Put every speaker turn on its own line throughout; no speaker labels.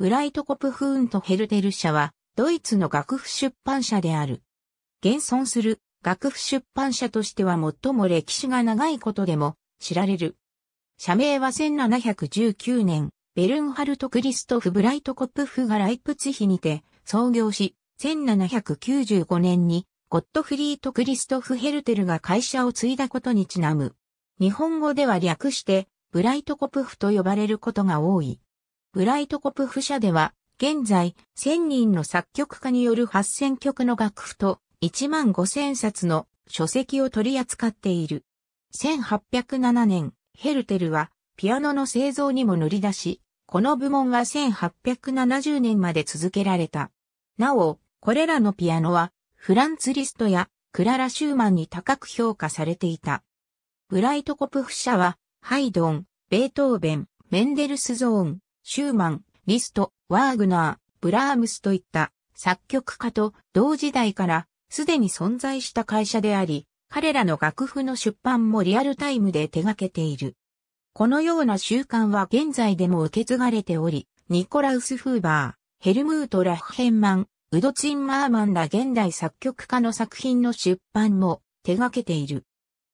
ブライトコプフーンとヘルテル社は、ドイツの学府出版社である。現存する学府出版社としては最も歴史が長いことでも知られる。社名は1719年、ベルンハルト・クリストフ・ブライトコプフがライプツヒにて創業し、1795年にゴットフリート・クリストフ・ヘルテルが会社を継いだことにちなむ。日本語では略して、ブライトコプフと呼ばれることが多い。ブライトコプフ社では、現在、1000人の作曲家による8000曲の楽譜と1万5000冊の書籍を取り扱っている。1807年、ヘルテルはピアノの製造にも乗り出し、この部門は1870年まで続けられた。なお、これらのピアノはフランツ・リストやクララ・シューマンに高く評価されていた。ブライトコプフ社は、ハイドン、ベートーベン、メンデルスゾーン、シューマン、リスト、ワーグナー、ブラームスといった作曲家と同時代からすでに存在した会社であり、彼らの楽譜の出版もリアルタイムで手掛けている。このような習慣は現在でも受け継がれており、ニコラウス・フーバー、ヘルムート・ラッヘンマン、ウド・チンマーマンら現代作曲家の作品の出版も手掛けている。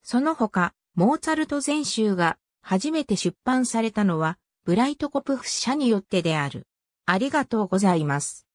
その他、モーツァルト全集が初めて出版されたのはブライトコプフ社によってである。ありがとうございます。